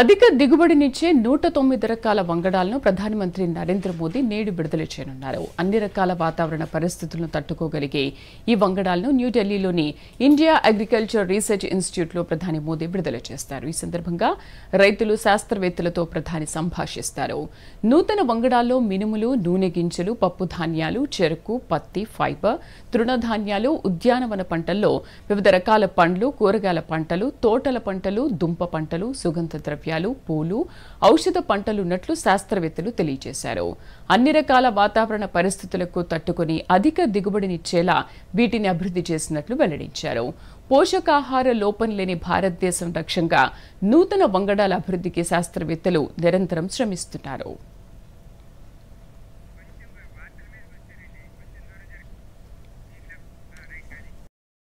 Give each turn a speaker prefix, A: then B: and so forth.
A: అధిక దిగుబడినిచ్చే నూట తొమ్మిది రకాల వంగడాలను ప్రధానమంత్రి నరేంద్ర మోదీ నేడు విడుదల చేయనున్నారు అన్ని రకాల వాతావరణ పరిస్థితులను తట్టుకోగలిగే ఈ వంగడాలను న్యూఢిల్లీలోని ఇండియా అగ్రికల్చర్ రీసెర్చ్ ఇన్స్టిట్యూట్లో ప్రధాని మోదీ విడుదల చేస్తారు ఈ సందర్భంగా రైతులు శాస్త్రవేత్తలతో ప్రధాని సంభాషిస్తారు నూతన వంగడాల్లో మినుములు నూనె గింజలు పప్పు ధాన్యాలు చెరుకు పత్తి ఫైబర్ తృణధాన్యాలు ఉద్యానవన పంటల్లో వివిధ రకాల పండ్లు కూరగాయల పంటలు తోటల పంటలు దుంప పంటలు సుగంధ ద్రవ్య ద్రవ్యాలు పూలు ఔషధ పంటలున్నట్లు శాస్త్రవేత్తలు తెలియజేశారు అన్ని రకాల వాతావరణ పరిస్థితులకు తట్టుకుని అధిక దిగుబడినిచ్చేలా వీటిని అభివృద్ధి చేసినట్లు వెల్లడించారు పోషకాహార లోపం లేని భారతదేశం లక్ష్యంగా నూతన వంగడాల అభివృద్ధికి శాస్త్రవేత్తలు నిరంతరం శ్రమిస్తున్నారు